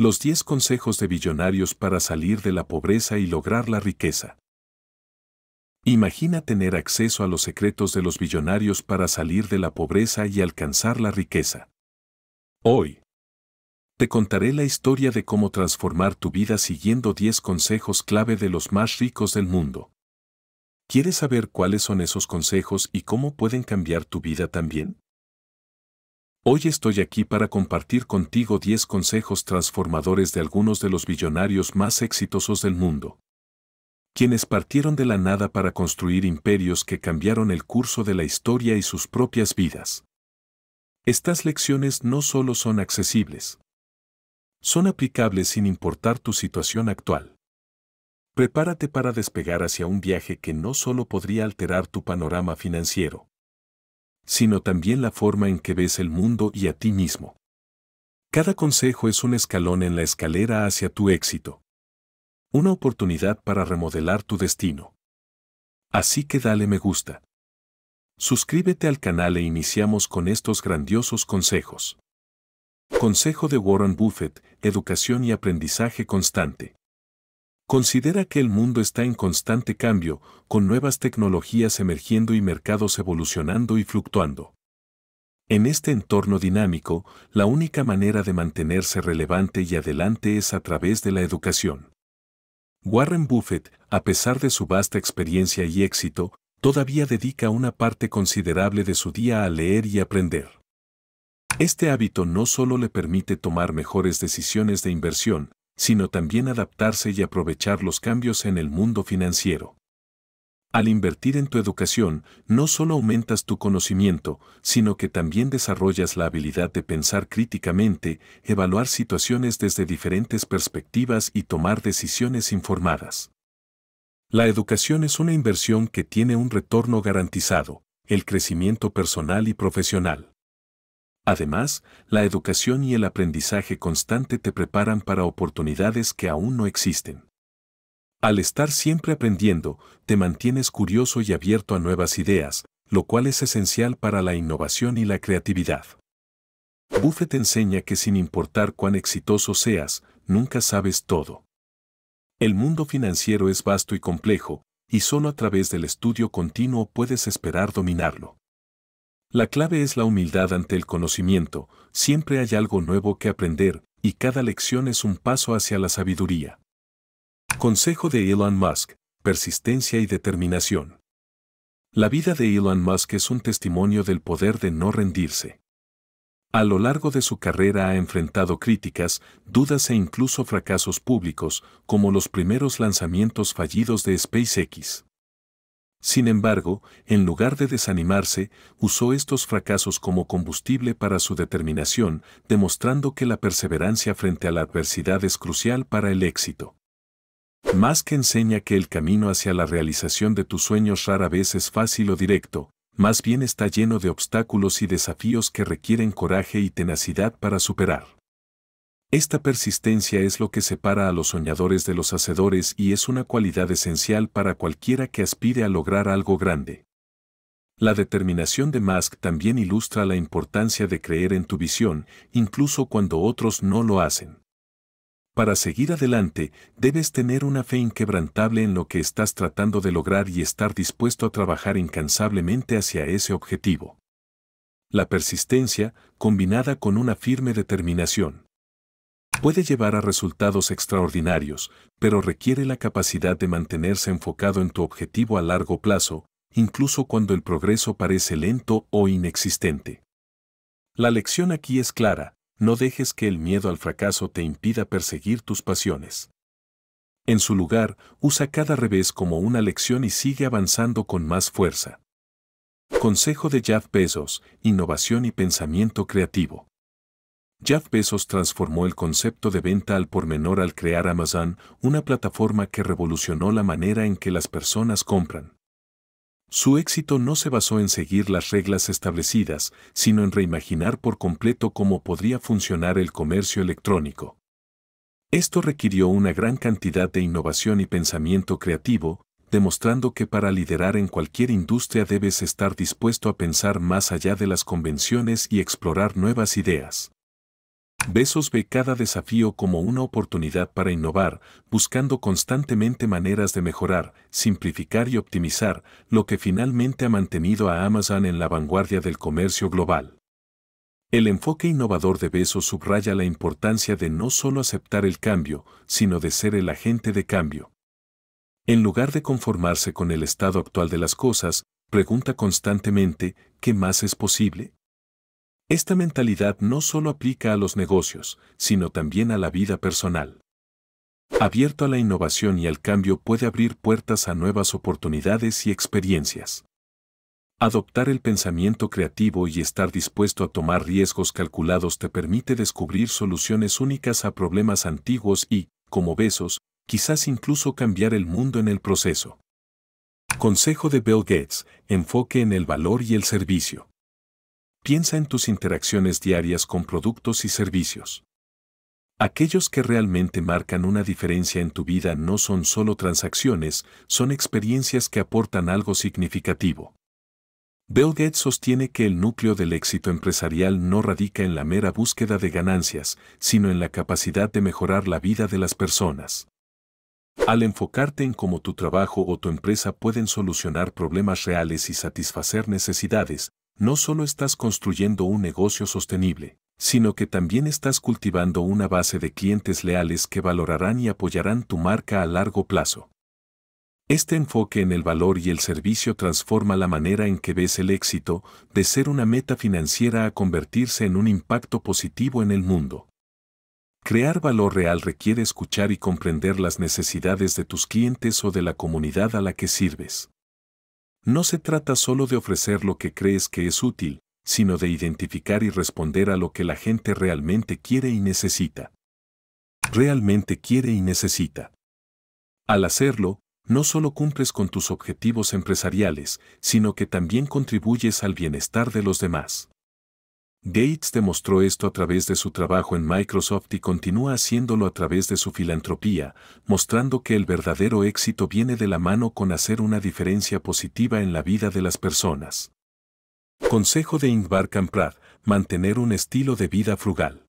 Los 10 consejos de billonarios para salir de la pobreza y lograr la riqueza. Imagina tener acceso a los secretos de los billonarios para salir de la pobreza y alcanzar la riqueza. Hoy, te contaré la historia de cómo transformar tu vida siguiendo 10 consejos clave de los más ricos del mundo. ¿Quieres saber cuáles son esos consejos y cómo pueden cambiar tu vida también? Hoy estoy aquí para compartir contigo 10 consejos transformadores de algunos de los billonarios más exitosos del mundo. Quienes partieron de la nada para construir imperios que cambiaron el curso de la historia y sus propias vidas. Estas lecciones no solo son accesibles, son aplicables sin importar tu situación actual. Prepárate para despegar hacia un viaje que no solo podría alterar tu panorama financiero, sino también la forma en que ves el mundo y a ti mismo. Cada consejo es un escalón en la escalera hacia tu éxito. Una oportunidad para remodelar tu destino. Así que dale me gusta. Suscríbete al canal e iniciamos con estos grandiosos consejos. Consejo de Warren Buffett, Educación y Aprendizaje Constante. Considera que el mundo está en constante cambio, con nuevas tecnologías emergiendo y mercados evolucionando y fluctuando. En este entorno dinámico, la única manera de mantenerse relevante y adelante es a través de la educación. Warren Buffett, a pesar de su vasta experiencia y éxito, todavía dedica una parte considerable de su día a leer y aprender. Este hábito no solo le permite tomar mejores decisiones de inversión, sino también adaptarse y aprovechar los cambios en el mundo financiero. Al invertir en tu educación, no solo aumentas tu conocimiento, sino que también desarrollas la habilidad de pensar críticamente, evaluar situaciones desde diferentes perspectivas y tomar decisiones informadas. La educación es una inversión que tiene un retorno garantizado, el crecimiento personal y profesional. Además, la educación y el aprendizaje constante te preparan para oportunidades que aún no existen. Al estar siempre aprendiendo, te mantienes curioso y abierto a nuevas ideas, lo cual es esencial para la innovación y la creatividad. Buffett enseña que sin importar cuán exitoso seas, nunca sabes todo. El mundo financiero es vasto y complejo, y solo a través del estudio continuo puedes esperar dominarlo. La clave es la humildad ante el conocimiento, siempre hay algo nuevo que aprender, y cada lección es un paso hacia la sabiduría. Consejo de Elon Musk, persistencia y determinación. La vida de Elon Musk es un testimonio del poder de no rendirse. A lo largo de su carrera ha enfrentado críticas, dudas e incluso fracasos públicos, como los primeros lanzamientos fallidos de SpaceX. Sin embargo, en lugar de desanimarse, usó estos fracasos como combustible para su determinación, demostrando que la perseverancia frente a la adversidad es crucial para el éxito. Más que enseña que el camino hacia la realización de tus sueños rara vez es fácil o directo, más bien está lleno de obstáculos y desafíos que requieren coraje y tenacidad para superar. Esta persistencia es lo que separa a los soñadores de los hacedores y es una cualidad esencial para cualquiera que aspire a lograr algo grande. La determinación de Musk también ilustra la importancia de creer en tu visión, incluso cuando otros no lo hacen. Para seguir adelante, debes tener una fe inquebrantable en lo que estás tratando de lograr y estar dispuesto a trabajar incansablemente hacia ese objetivo. La persistencia, combinada con una firme determinación, puede llevar a resultados extraordinarios, pero requiere la capacidad de mantenerse enfocado en tu objetivo a largo plazo, incluso cuando el progreso parece lento o inexistente. La lección aquí es clara, no dejes que el miedo al fracaso te impida perseguir tus pasiones. En su lugar, usa cada revés como una lección y sigue avanzando con más fuerza. Consejo de Jeff Bezos, Innovación y Pensamiento Creativo. Jeff Bezos transformó el concepto de venta al por menor al crear Amazon, una plataforma que revolucionó la manera en que las personas compran. Su éxito no se basó en seguir las reglas establecidas, sino en reimaginar por completo cómo podría funcionar el comercio electrónico. Esto requirió una gran cantidad de innovación y pensamiento creativo, demostrando que para liderar en cualquier industria debes estar dispuesto a pensar más allá de las convenciones y explorar nuevas ideas. Besos ve cada desafío como una oportunidad para innovar, buscando constantemente maneras de mejorar, simplificar y optimizar, lo que finalmente ha mantenido a Amazon en la vanguardia del comercio global. El enfoque innovador de Besos subraya la importancia de no solo aceptar el cambio, sino de ser el agente de cambio. En lugar de conformarse con el estado actual de las cosas, pregunta constantemente, ¿qué más es posible? Esta mentalidad no solo aplica a los negocios, sino también a la vida personal. Abierto a la innovación y al cambio puede abrir puertas a nuevas oportunidades y experiencias. Adoptar el pensamiento creativo y estar dispuesto a tomar riesgos calculados te permite descubrir soluciones únicas a problemas antiguos y, como besos, quizás incluso cambiar el mundo en el proceso. Consejo de Bill Gates, enfoque en el valor y el servicio. Piensa en tus interacciones diarias con productos y servicios. Aquellos que realmente marcan una diferencia en tu vida no son solo transacciones, son experiencias que aportan algo significativo. Bill Gates sostiene que el núcleo del éxito empresarial no radica en la mera búsqueda de ganancias, sino en la capacidad de mejorar la vida de las personas. Al enfocarte en cómo tu trabajo o tu empresa pueden solucionar problemas reales y satisfacer necesidades, no solo estás construyendo un negocio sostenible, sino que también estás cultivando una base de clientes leales que valorarán y apoyarán tu marca a largo plazo. Este enfoque en el valor y el servicio transforma la manera en que ves el éxito de ser una meta financiera a convertirse en un impacto positivo en el mundo. Crear valor real requiere escuchar y comprender las necesidades de tus clientes o de la comunidad a la que sirves. No se trata solo de ofrecer lo que crees que es útil, sino de identificar y responder a lo que la gente realmente quiere y necesita. Realmente quiere y necesita. Al hacerlo, no solo cumples con tus objetivos empresariales, sino que también contribuyes al bienestar de los demás. Gates demostró esto a través de su trabajo en Microsoft y continúa haciéndolo a través de su filantropía, mostrando que el verdadero éxito viene de la mano con hacer una diferencia positiva en la vida de las personas. Consejo de Ingvar Kamprad, mantener un estilo de vida frugal.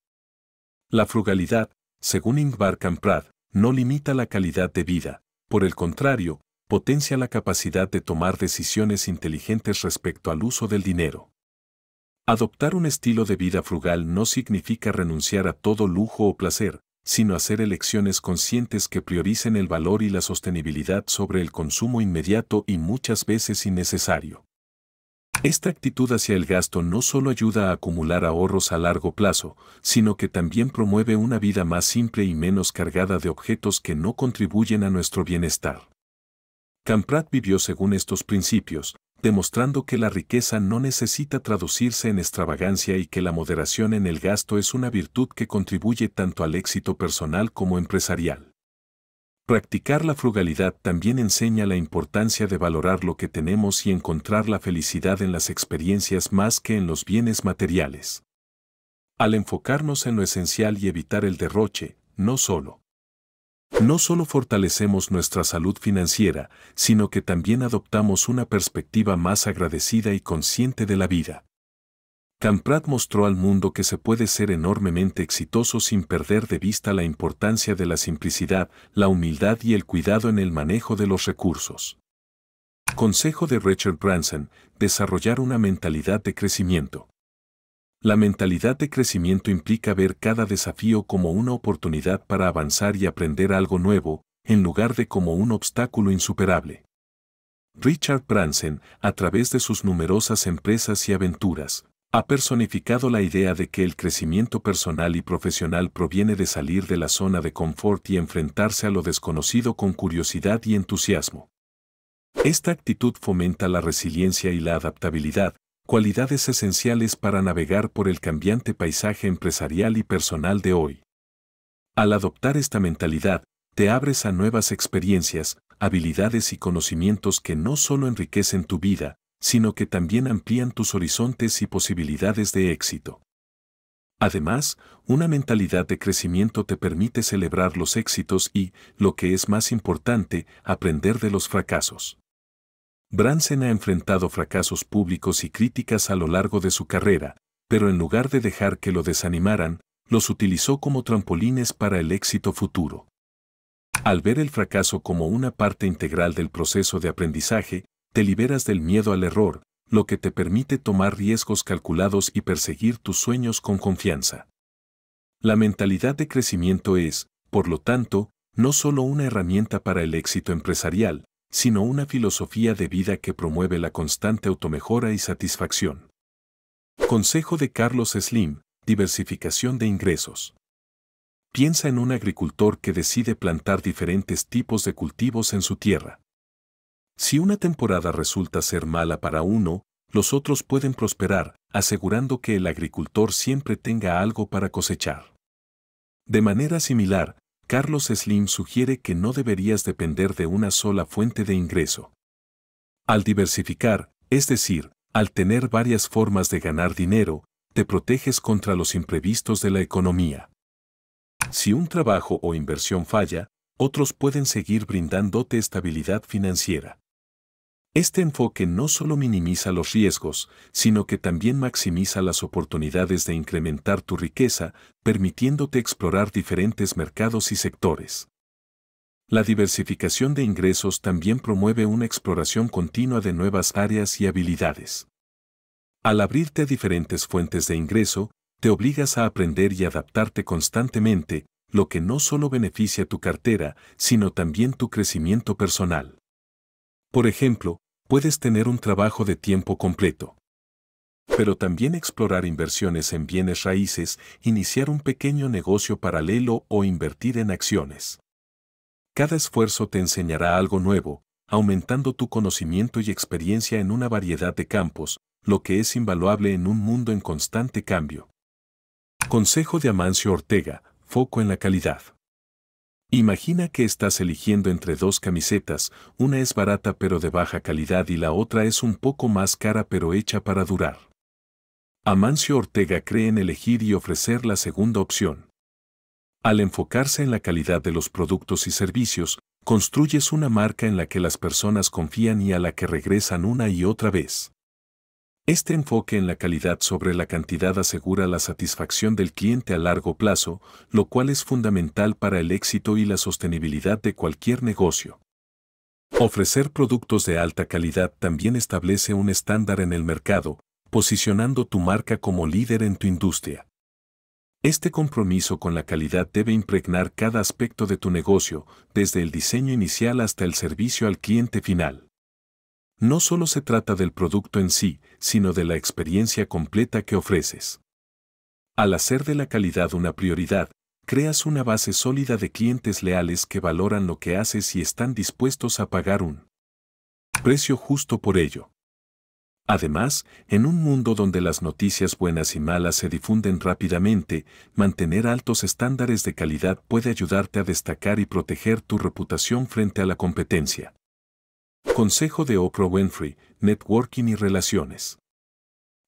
La frugalidad, según Ingvar Kamprad, no limita la calidad de vida, por el contrario, potencia la capacidad de tomar decisiones inteligentes respecto al uso del dinero. Adoptar un estilo de vida frugal no significa renunciar a todo lujo o placer, sino hacer elecciones conscientes que prioricen el valor y la sostenibilidad sobre el consumo inmediato y muchas veces innecesario. Esta actitud hacia el gasto no solo ayuda a acumular ahorros a largo plazo, sino que también promueve una vida más simple y menos cargada de objetos que no contribuyen a nuestro bienestar. Camprat vivió según estos principios, demostrando que la riqueza no necesita traducirse en extravagancia y que la moderación en el gasto es una virtud que contribuye tanto al éxito personal como empresarial. Practicar la frugalidad también enseña la importancia de valorar lo que tenemos y encontrar la felicidad en las experiencias más que en los bienes materiales. Al enfocarnos en lo esencial y evitar el derroche, no solo no solo fortalecemos nuestra salud financiera, sino que también adoptamos una perspectiva más agradecida y consciente de la vida. Camprat mostró al mundo que se puede ser enormemente exitoso sin perder de vista la importancia de la simplicidad, la humildad y el cuidado en el manejo de los recursos. Consejo de Richard Branson, desarrollar una mentalidad de crecimiento. La mentalidad de crecimiento implica ver cada desafío como una oportunidad para avanzar y aprender algo nuevo, en lugar de como un obstáculo insuperable. Richard Branson, a través de sus numerosas empresas y aventuras, ha personificado la idea de que el crecimiento personal y profesional proviene de salir de la zona de confort y enfrentarse a lo desconocido con curiosidad y entusiasmo. Esta actitud fomenta la resiliencia y la adaptabilidad, cualidades esenciales para navegar por el cambiante paisaje empresarial y personal de hoy. Al adoptar esta mentalidad, te abres a nuevas experiencias, habilidades y conocimientos que no solo enriquecen tu vida, sino que también amplían tus horizontes y posibilidades de éxito. Además, una mentalidad de crecimiento te permite celebrar los éxitos y, lo que es más importante, aprender de los fracasos. Branson ha enfrentado fracasos públicos y críticas a lo largo de su carrera, pero en lugar de dejar que lo desanimaran, los utilizó como trampolines para el éxito futuro. Al ver el fracaso como una parte integral del proceso de aprendizaje, te liberas del miedo al error, lo que te permite tomar riesgos calculados y perseguir tus sueños con confianza. La mentalidad de crecimiento es, por lo tanto, no solo una herramienta para el éxito empresarial, sino una filosofía de vida que promueve la constante automejora y satisfacción. Consejo de Carlos Slim, diversificación de ingresos. Piensa en un agricultor que decide plantar diferentes tipos de cultivos en su tierra. Si una temporada resulta ser mala para uno, los otros pueden prosperar, asegurando que el agricultor siempre tenga algo para cosechar. De manera similar, Carlos Slim sugiere que no deberías depender de una sola fuente de ingreso. Al diversificar, es decir, al tener varias formas de ganar dinero, te proteges contra los imprevistos de la economía. Si un trabajo o inversión falla, otros pueden seguir brindándote estabilidad financiera. Este enfoque no solo minimiza los riesgos, sino que también maximiza las oportunidades de incrementar tu riqueza, permitiéndote explorar diferentes mercados y sectores. La diversificación de ingresos también promueve una exploración continua de nuevas áreas y habilidades. Al abrirte a diferentes fuentes de ingreso, te obligas a aprender y adaptarte constantemente, lo que no solo beneficia tu cartera, sino también tu crecimiento personal. Por ejemplo, puedes tener un trabajo de tiempo completo. Pero también explorar inversiones en bienes raíces, iniciar un pequeño negocio paralelo o invertir en acciones. Cada esfuerzo te enseñará algo nuevo, aumentando tu conocimiento y experiencia en una variedad de campos, lo que es invaluable en un mundo en constante cambio. Consejo de Amancio Ortega, foco en la calidad. Imagina que estás eligiendo entre dos camisetas, una es barata pero de baja calidad y la otra es un poco más cara pero hecha para durar. Amancio Ortega cree en elegir y ofrecer la segunda opción. Al enfocarse en la calidad de los productos y servicios, construyes una marca en la que las personas confían y a la que regresan una y otra vez. Este enfoque en la calidad sobre la cantidad asegura la satisfacción del cliente a largo plazo, lo cual es fundamental para el éxito y la sostenibilidad de cualquier negocio. Ofrecer productos de alta calidad también establece un estándar en el mercado, posicionando tu marca como líder en tu industria. Este compromiso con la calidad debe impregnar cada aspecto de tu negocio, desde el diseño inicial hasta el servicio al cliente final. No solo se trata del producto en sí, sino de la experiencia completa que ofreces. Al hacer de la calidad una prioridad, creas una base sólida de clientes leales que valoran lo que haces y están dispuestos a pagar un precio justo por ello. Además, en un mundo donde las noticias buenas y malas se difunden rápidamente, mantener altos estándares de calidad puede ayudarte a destacar y proteger tu reputación frente a la competencia. Consejo de Oprah Winfrey, Networking y Relaciones.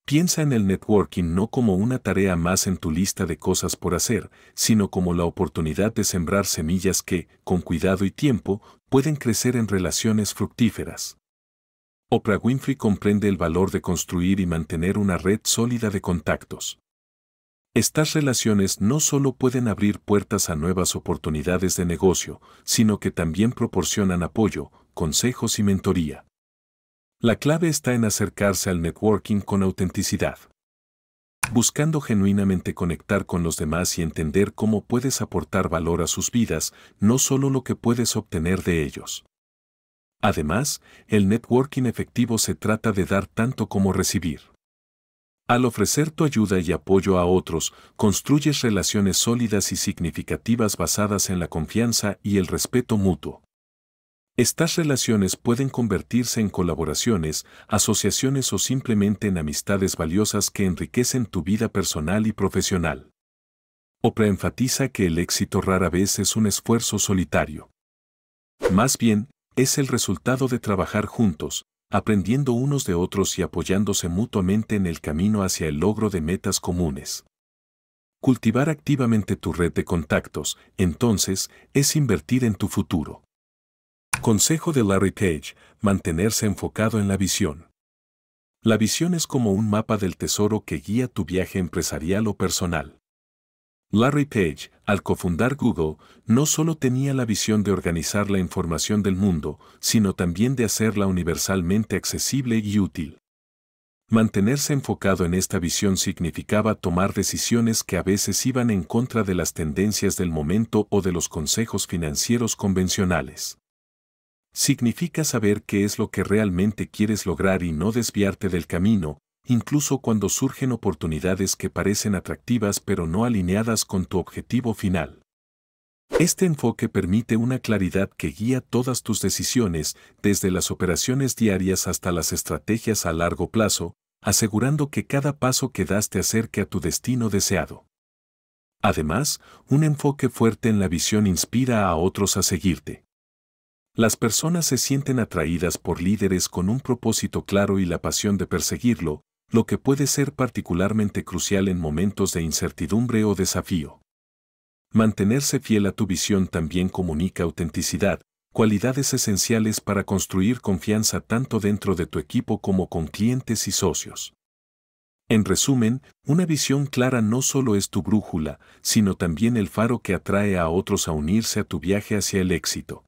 Piensa en el networking no como una tarea más en tu lista de cosas por hacer, sino como la oportunidad de sembrar semillas que, con cuidado y tiempo, pueden crecer en relaciones fructíferas. Oprah Winfrey comprende el valor de construir y mantener una red sólida de contactos. Estas relaciones no solo pueden abrir puertas a nuevas oportunidades de negocio, sino que también proporcionan apoyo, consejos y mentoría. La clave está en acercarse al networking con autenticidad. Buscando genuinamente conectar con los demás y entender cómo puedes aportar valor a sus vidas, no solo lo que puedes obtener de ellos. Además, el networking efectivo se trata de dar tanto como recibir. Al ofrecer tu ayuda y apoyo a otros, construyes relaciones sólidas y significativas basadas en la confianza y el respeto mutuo. Estas relaciones pueden convertirse en colaboraciones, asociaciones o simplemente en amistades valiosas que enriquecen tu vida personal y profesional. Oprah enfatiza que el éxito rara vez es un esfuerzo solitario. Más bien, es el resultado de trabajar juntos, aprendiendo unos de otros y apoyándose mutuamente en el camino hacia el logro de metas comunes. Cultivar activamente tu red de contactos, entonces, es invertir en tu futuro. Consejo de Larry Page, mantenerse enfocado en la visión. La visión es como un mapa del tesoro que guía tu viaje empresarial o personal. Larry Page, al cofundar Google, no solo tenía la visión de organizar la información del mundo, sino también de hacerla universalmente accesible y útil. Mantenerse enfocado en esta visión significaba tomar decisiones que a veces iban en contra de las tendencias del momento o de los consejos financieros convencionales. Significa saber qué es lo que realmente quieres lograr y no desviarte del camino, incluso cuando surgen oportunidades que parecen atractivas pero no alineadas con tu objetivo final. Este enfoque permite una claridad que guía todas tus decisiones, desde las operaciones diarias hasta las estrategias a largo plazo, asegurando que cada paso que das te acerque a tu destino deseado. Además, un enfoque fuerte en la visión inspira a otros a seguirte. Las personas se sienten atraídas por líderes con un propósito claro y la pasión de perseguirlo, lo que puede ser particularmente crucial en momentos de incertidumbre o desafío. Mantenerse fiel a tu visión también comunica autenticidad, cualidades esenciales para construir confianza tanto dentro de tu equipo como con clientes y socios. En resumen, una visión clara no solo es tu brújula, sino también el faro que atrae a otros a unirse a tu viaje hacia el éxito.